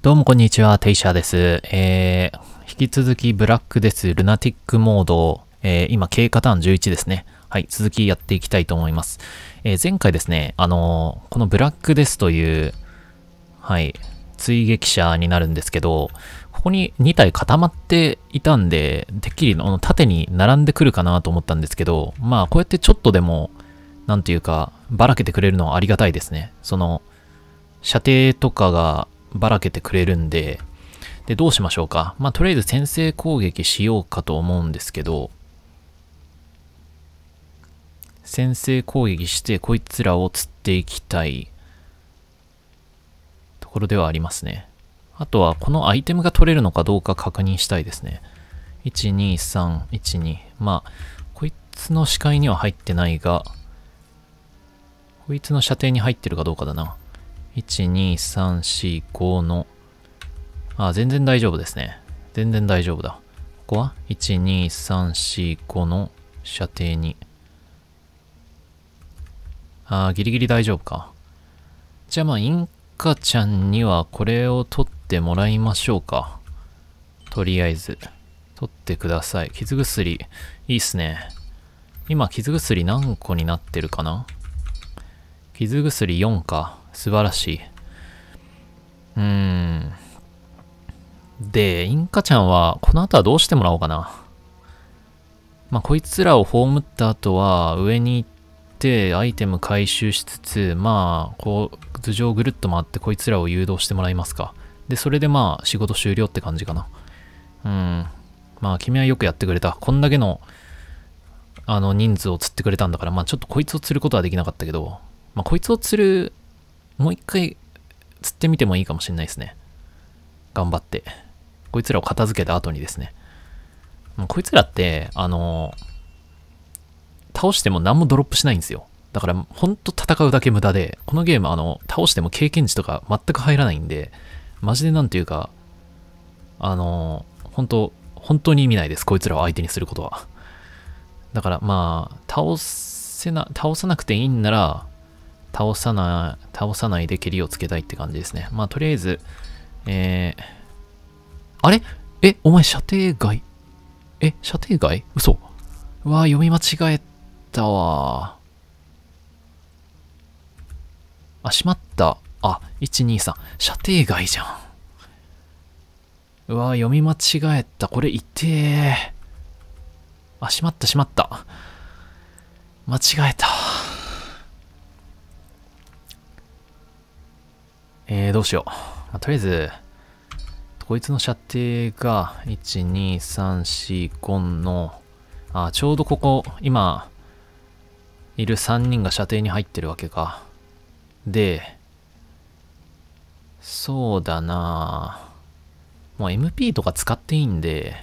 どうもこんにちは、テイシャーです。えー、引き続きブラックです。ルナティックモード、えー、今、K パターン11ですね。はい、続きやっていきたいと思います。えー、前回ですね、あのー、このブラックですという、はい、追撃者になるんですけど、ここに2体固まっていたんで、てっきりの縦に並んでくるかなと思ったんですけど、まあ、こうやってちょっとでも、なんていうか、ばらけてくれるのはありがたいですね。その、射程とかがばらけてくれるんで、で、どうしましょうか。まあ、とりあえず先制攻撃しようかと思うんですけど、先制攻撃してこいつらを釣っていきたいところではありますね。あとはこのアイテムが取れるのかどうか確認したいですね。1、2、3、1、2。まあ、こいつの視界には入ってないが、こいつの射程に入ってるかどうかだな。12345の、あ、全然大丈夫ですね。全然大丈夫だ。ここは ?12345 の射程に。あ、ギリギリ大丈夫か。じゃあまあ、インカちゃんにはこれを取ってもらいましょうか。とりあえず。取ってください。傷薬、いいっすね。今、傷薬何個になってるかな傷薬4か。素晴らしい。うーん。で、インカちゃんは、この後はどうしてもらおうかな。まあ、こいつらを葬った後は、上に行って、アイテム回収しつつ、まあ、こう、頭上ぐるっと回って、こいつらを誘導してもらいますか。で、それでまあ、仕事終了って感じかな。うん。まあ、君はよくやってくれた。こんだけの、あの、人数を釣ってくれたんだから、まあ、ちょっとこいつを釣ることはできなかったけど、まあ、こいつを釣るもう一回釣ってみてもいいかもしれないですね。頑張って。こいつらを片付けた後にですね。もうこいつらって、あのー、倒しても何もドロップしないんですよ。だから、ほんと戦うだけ無駄で、このゲーム、あの、倒しても経験値とか全く入らないんで、マジでなんていうか、あのー、本当本当に意味ないです。こいつらを相手にすることは。だから、まあ、倒せな、倒さなくていいんなら、倒さない、倒さないで蹴りをつけたいって感じですね。まあ、とりあえず、えー、あれえ、お前射程外え、射程外嘘。うわ読み間違えたわあ、しまった。あ、123。射程外じゃん。うわ読み間違えた。これ、痛え。あ、しまった、しまった。間違えた。えー、どうしよう。とりあえず、こいつの射程が、1,2,3,4,5の、あ、ちょうどここ、今、いる3人が射程に入ってるわけか。で、そうだなもう MP とか使っていいんで、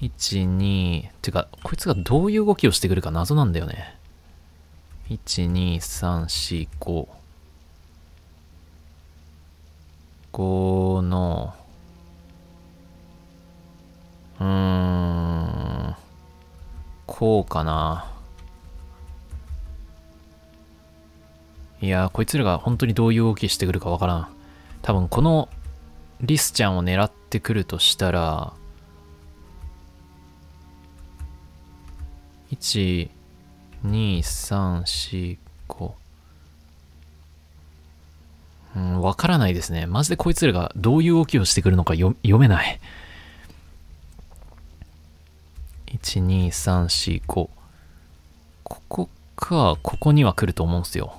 1、2、てか、こいつがどういう動きをしてくるか謎なんだよね。1、2、3、4、5。この、うーん、こうかな。いやこいつらが本当にどういう動きしてくるかわからん。多分このリスちゃんを狙ってくるとしたら、1、2、3、4、5。うん、わからないですね。マジでこいつらがどういう動きをしてくるのか読めない。1,2,3,4,5ここか、ここには来ると思うんすよ。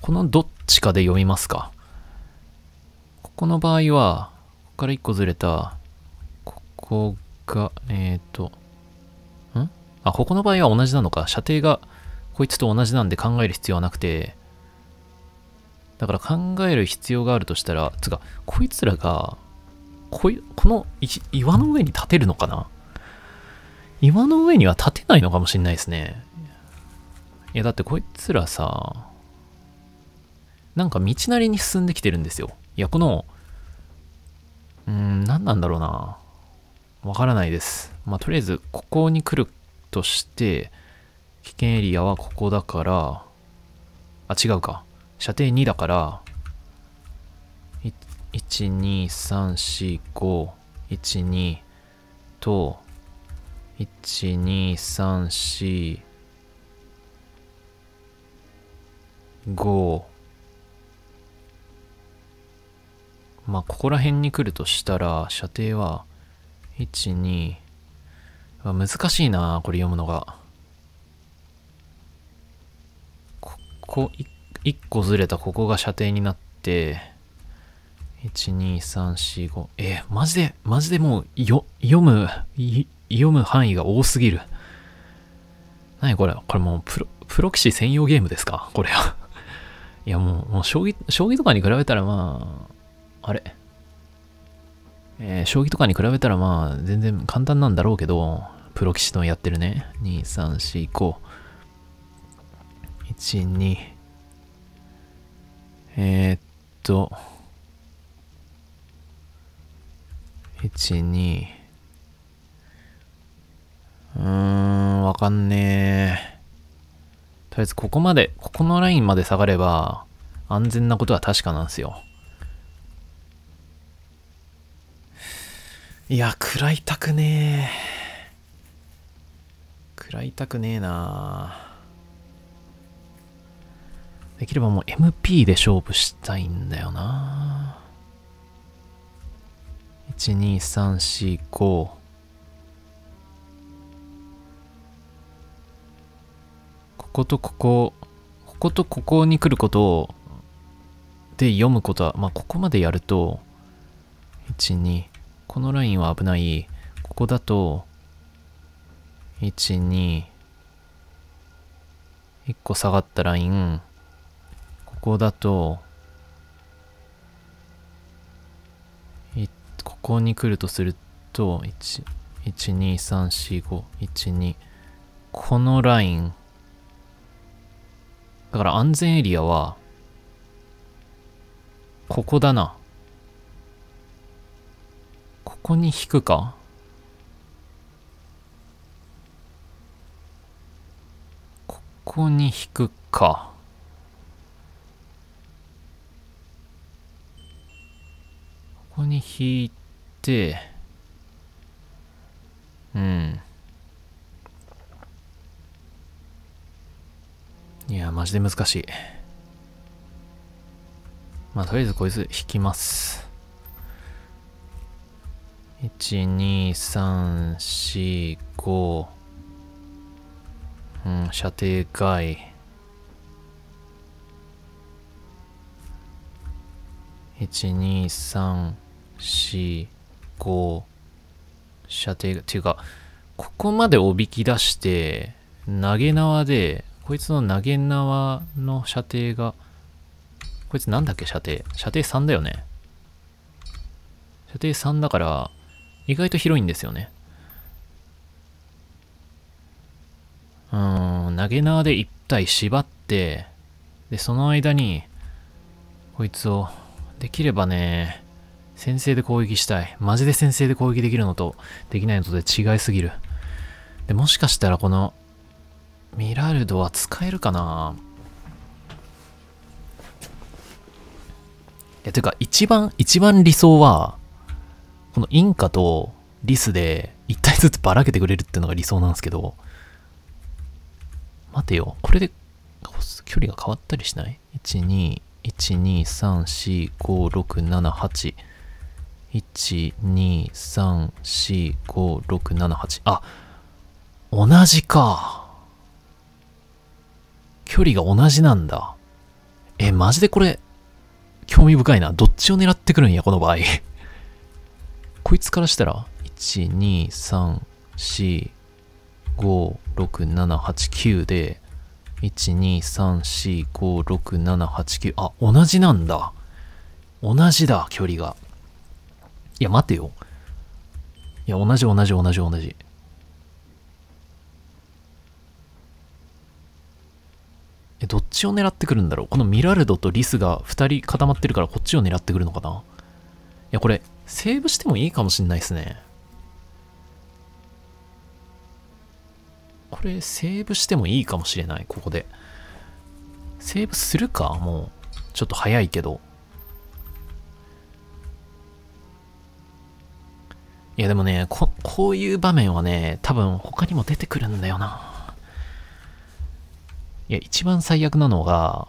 このどっちかで読みますか。ここの場合は、ここから1個ずれた、ここが、えっ、ー、と、んあ、ここの場合は同じなのか。射程がこいつと同じなんで考える必要はなくて、だから考える必要があるとしたら、つか、こいつらが、こい、この岩の上に立てるのかな岩の上には立てないのかもしんないですね。いや、だってこいつらさ、なんか道なりに進んできてるんですよ。いや、この、うーん、何なんだろうな。わからないです。まあ、とりあえず、ここに来るとして、危険エリアはここだから、あ、違うか。射程2だから、1234512と12345まあここら辺に来るとしたら射程は12難しいなこれ読むのがここ1 1個ずれたここが射程になって、12345えマジでマジでもうよ読む読む範囲が多すぎる何これこれもうプロプロ棋士専用ゲームですかこれは いやもうもう将棋将棋とかに比べたらまああれえー、将棋とかに比べたらまあ全然簡単なんだろうけどプロ棋士のやってるね234512えー、っと、1、2、うーん、わかんねえ。とりあえず、ここまで、ここのラインまで下がれば、安全なことは確かなんですよ。いや、食らいたくねえ。食らいたくねえなあ。できればもう MP で勝負したいんだよな12345こことこここことここに来ることをで読むことはまあここまでやると12このラインは危ないここだと121個下がったラインここだと、ここに来るとすると、1、1、2、3、4、5、1、2。このライン。だから安全エリアは、ここだな。ここに引くかここに引くか。ここに引いて、うん。いや、マジで難しい。まあ、とりあえずこいつ引きます。1,2,3,4,5うん、射程外。123四。五。射程っていうか、ここまでおびき出して、投げ縄で、こいつの投げ縄の射程が、こいつなんだっけ射程射程3だよね。射程3だから、意外と広いんですよね。うん、投げ縄で1体縛って、で、その間に、こいつを、できればね、先制で攻撃したい。マジで先制で攻撃できるのと、できないのとで違いすぎる。で、もしかしたらこの、ミラルドは使えるかないや、てか、一番、一番理想は、このインカとリスで、一体ずつばらけてくれるっていうのが理想なんですけど、待てよ。これで、距離が変わったりしない ?1、2、1234567 1,2,3,4,5,6,7,8あ同じか距離が同じなんだえマジでこれ興味深いなどっちを狙ってくるんやこの場合 こいつからしたら1,2,3,4,5,6,7,8,9で1,2,3,4,5,6,7,8,9あ同じなんだ同じだ距離がいや、待てよ。いや、同じ同じ同じ同じ。え、どっちを狙ってくるんだろうこのミラルドとリスが2人固まってるからこっちを狙ってくるのかないや、これ、セーブしてもいいかもしんないですね。これ、セーブしてもいいかもしれない、ここで。セーブするかもう。ちょっと早いけど。いやでもね、こ、こういう場面はね、多分他にも出てくるんだよな。いや、一番最悪なのが、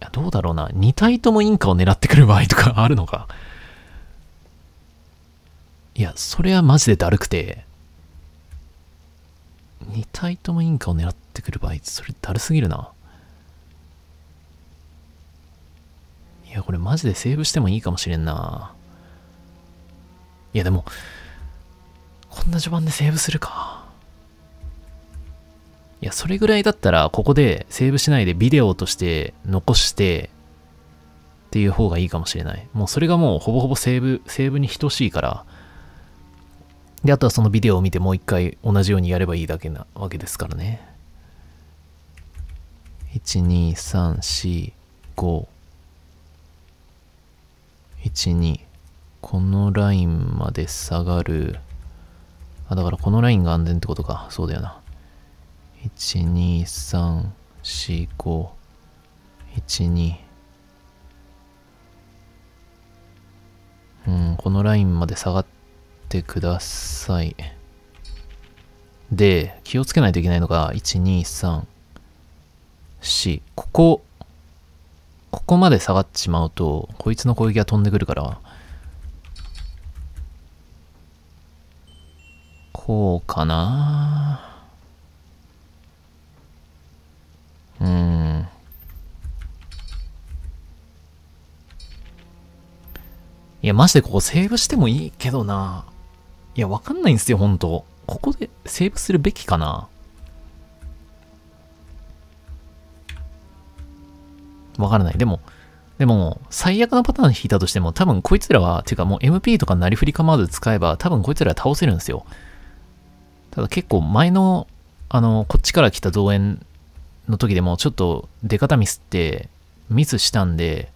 いやどうだろうな。2体ともインカを狙ってくる場合とかあるのか。いや、それはマジでだるくて、2体ともインカを狙ってくる場合、それだるすぎるな。いや、これマジでセーブしてもいいかもしれんな。いや、でも、こんな序盤でセーブするか。いや、それぐらいだったら、ここでセーブしないでビデオとして残して、っていう方がいいかもしれない。もうそれがもうほぼほぼセーブ、セーブに等しいから。で、あとはそのビデオを見てもう一回同じようにやればいいだけなわけですからね。1、2、3、4、5、12このラインまで下がるあだからこのラインが安全ってことかそうだよな1234512うんこのラインまで下がってくださいで気をつけないといけないのが1234ここここまで下がってしまうと、こいつの攻撃が飛んでくるから、こうかなうん。いや、マジでここセーブしてもいいけどな。いや、わかんないんですよ、ほんと。ここでセーブするべきかな。わからない。でも、でも、最悪なパターン引いたとしても、多分こいつらは、てかもう MP とかなりふり構わず使えば、多分こいつらは倒せるんですよ。ただ結構前の、あの、こっちから来た造園の時でも、ちょっと出方ミスって、ミスしたんで、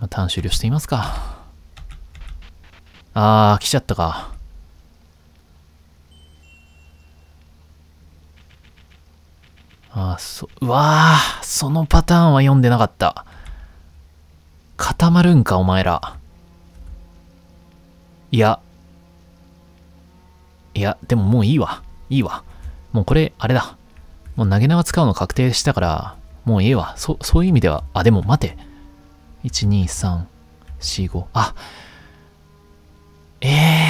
まあ、ターン終了してみますか。あー、来ちゃったか。あそ、うわあそのパターンは読んでなかった。固まるんか、お前ら。いや。いや、でももういいわ。いいわ。もうこれ、あれだ。もう投げ縄使うの確定したから、もういいわ。そ、そういう意味では、あ、でも待て。1、2、3、4、5。あ、ええ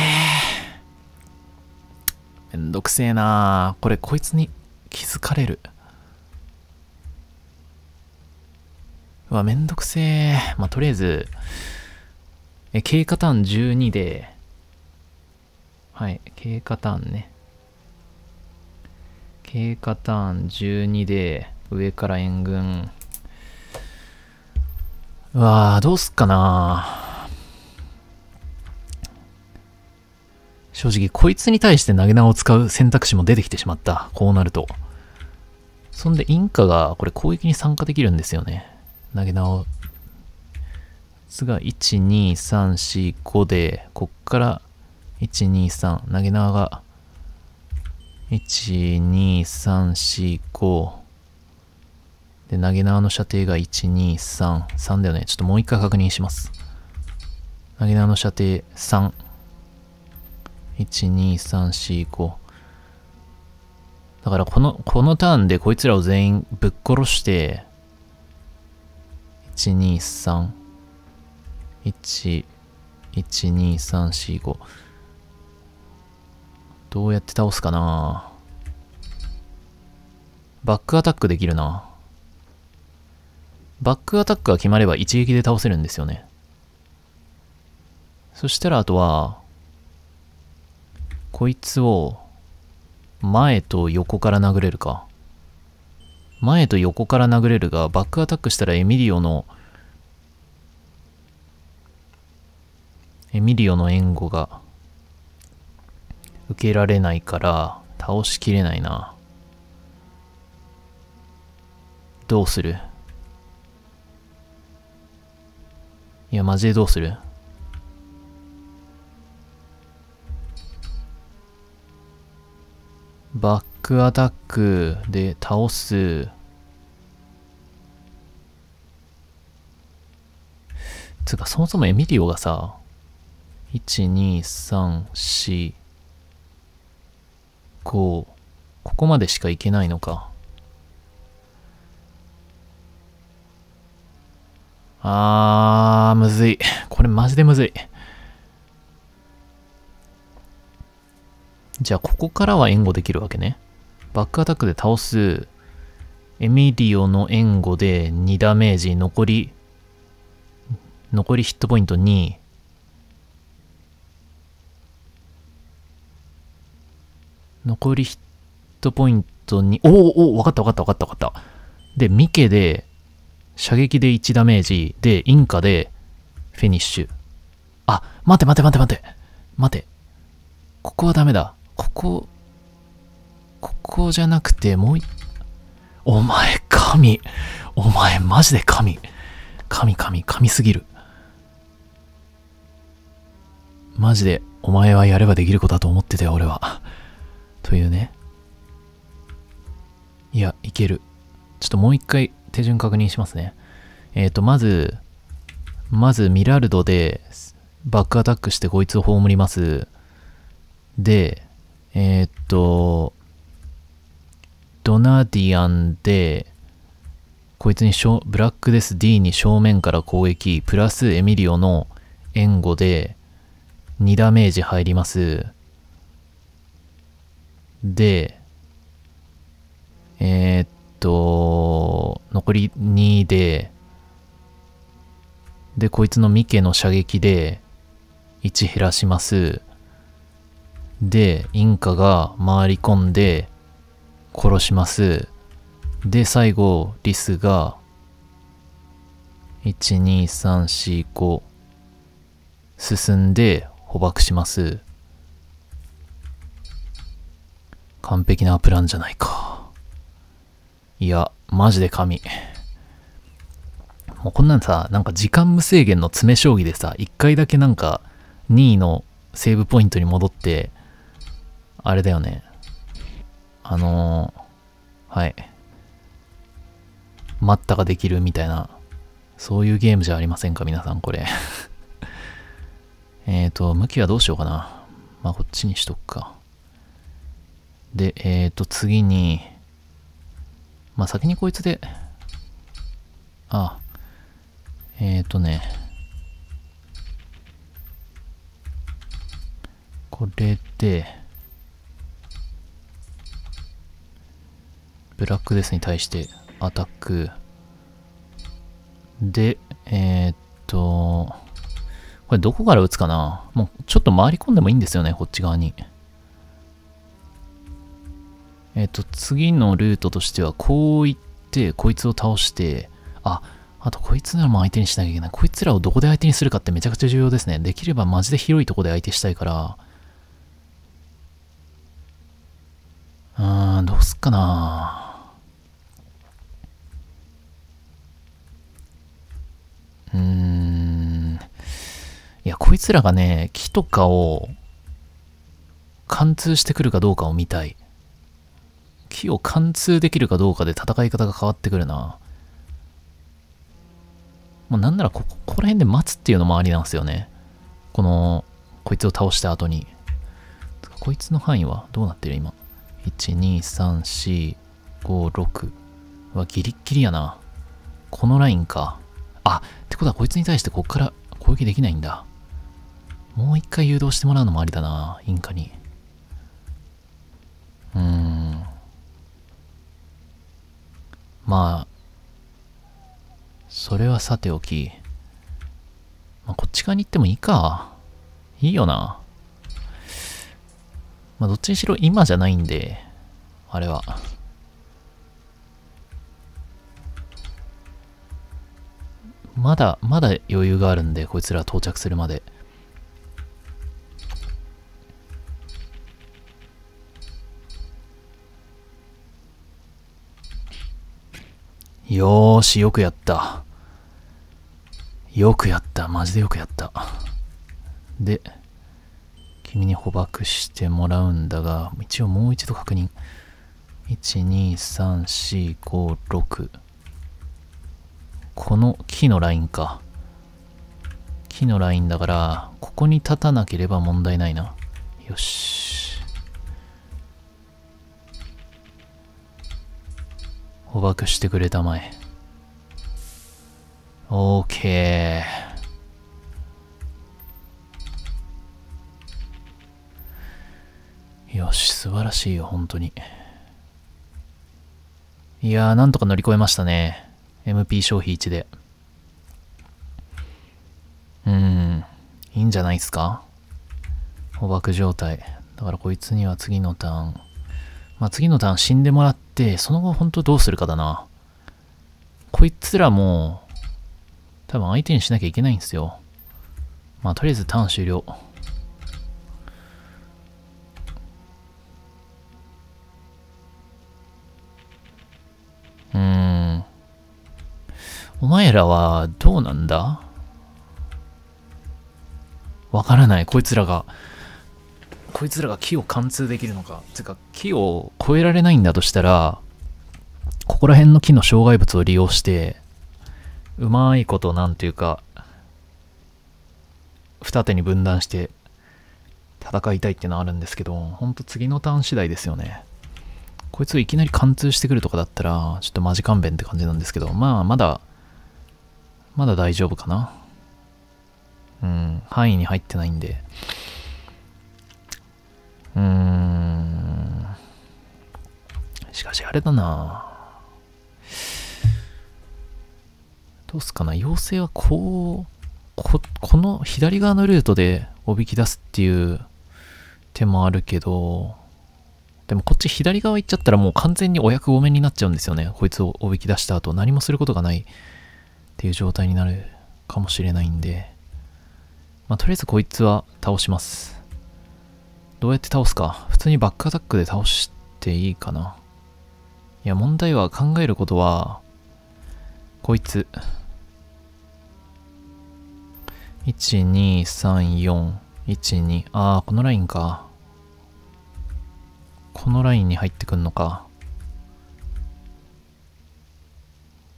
ー。めんどくせえなこれ、こいつに気づかれる。わ、めんどくせえ。まあ、とりあえず、え、経過ターン12で、はい、経過ターンね。経過ターン12で、上から援軍。うわぁ、どうすっかな正直、こいつに対して投げ縄を使う選択肢も出てきてしまった。こうなると。そんで、インカが、これ攻撃に参加できるんですよね。投げ直すが12345でこっから123投げ縄が12345で投げ縄の射程が1233だよねちょっともう一回確認します投げ縄の射程3 12345だからこのこのターンでこいつらを全員ぶっ殺して1 2 3 1 1 2 3 4 5どうやって倒すかなバックアタックできるなバックアタックが決まれば一撃で倒せるんですよねそしたらあとはこいつを前と横から殴れるか前と横から殴れるが、バックアタックしたらエミリオの、エミリオの援護が受けられないから、倒しきれないな。どうするいや、マジでどうするバックアタックで倒す。つうか、そもそもエミリオがさ、1、2、3、4、5、ここまでしか行けないのか。あー、むずい。これマジでむずい。じゃあ、ここからは援護できるわけね。バックアタックで倒す、エミリオの援護で2ダメージ、残り残りヒットポイント2。残りヒットポイント2。おおおわかったわかったわかったわかった。で、ミケで、射撃で1ダメージ、で、インカで、フィニッシュ。あ、待て待て待て待て。待て。ここはダメだ。ここ、ここじゃなくて、もう一、お前神。お前マジで神。神神神すぎる。マジでお前はやればできる子だと思ってたよ、俺は。というね。いや、いける。ちょっともう一回手順確認しますね。えっ、ー、と、まず、まずミラルドでバックアタックしてこいつを葬ります。で、えっ、ー、と、ドナディアンで、こいつにブラックです D に正面から攻撃、プラスエミリオの援護で、2ダメージ入ります。で、えー、っと、残り2で、で、こいつのミケの射撃で1減らします。で、インカが回り込んで殺します。で、最後、リスが1、2、3、4、5進んで捕獲します。完璧なプランじゃないか。いや、マジで神。もうこんなんさ、なんか時間無制限の詰め将棋でさ、一回だけなんか2位のセーブポイントに戻って、あれだよね。あのー、はい。待ったができるみたいな、そういうゲームじゃありませんか、皆さんこれえっ、ー、と、向きはどうしようかな。まあ、こっちにしとくか。で、えっ、ー、と、次に、まあ、先にこいつで、あえっ、ー、とね、これで、ブラックデスに対してアタック。で、えっ、と、これどこから打つかなもうちょっと回り込んでもいいんですよね、こっち側に。えっ、と、次のルートとしては、こう行って、こいつを倒して、あ、あとこいつらも相手にしなきゃいけない。こいつらをどこで相手にするかってめちゃくちゃ重要ですね。できればマジで広いとこで相手したいから。うーん、どうすっかなうーん。や、こいつらがね、木とかを貫通してくるかどうかを見たい。木を貫通できるかどうかで戦い方が変わってくるな。まなんならここ、ここら辺で待つっていうのもありなんですよね。この、こいつを倒した後に。こいつの範囲はどうなってる今。1、2、3、4、5、6。はギリッギリやな。このラインか。あ、ってことはこいつに対してこっから攻撃できないんだ。もう一回誘導してもらうのもありだな、インカに。うーん。まあ、それはさておき、まあ、こっち側に行ってもいいか。いいよな。まあ、どっちにしろ今じゃないんで、あれは。まだ、まだ余裕があるんで、こいつら到着するまで。よーし、よくやった。よくやった。マジでよくやった。で、君に捕獲してもらうんだが、一応もう一度確認。1,2,3,4,5,6この木のラインか。木のラインだから、ここに立たなければ問題ないな。よし。捕獲してくれたまえ。オーケー。よし、素晴らしいよ、本当に。いやー、なんとか乗り越えましたね。MP 消費1で。うん、いいんじゃないっすか捕獲状態。だからこいつには次のターン。まあ、次のターン死んでもらっ、その後本当どうするかだな。こいつらも、多分相手にしなきゃいけないんですよ。まあ、とりあえずターン終了。うーん。お前らはどうなんだわからない。こいつらがこいつらが木を貫通できるのかつうか木を越えられないんだとしたらここら辺の木の障害物を利用してうまいことなんていうか二手に分断して戦いたいっていうのはあるんですけどほんと次のターン次第ですよねこいつをいきなり貫通してくるとかだったらちょっとマジ勘弁って感じなんですけどまあまだまだ大丈夫かなうん範囲に入ってないんでうーん。しかしあれだなどうすかな妖精はこう、こ、この左側のルートでおびき出すっていう手もあるけど、でもこっち左側行っちゃったらもう完全にお役御免になっちゃうんですよね。こいつをおびき出した後何もすることがないっていう状態になるかもしれないんで、まあ、とりあえずこいつは倒します。どうやって倒すか。普通にバックアタックで倒していいかな。いや、問題は考えることは、こいつ。12341ああこのラインかこのラインに入ってくんのか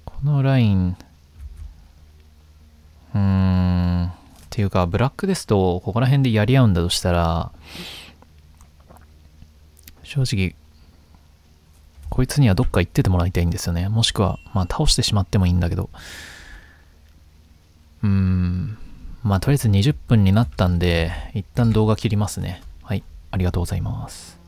このラインうーんっていうかブラックですとここら辺でやり合うんだとしたら正直、こいつにはどっか行っててもらいたいんですよね。もしくは、まあ倒してしまってもいいんだけど。うーん。まあとりあえず20分になったんで、一旦動画切りますね。はい。ありがとうございます。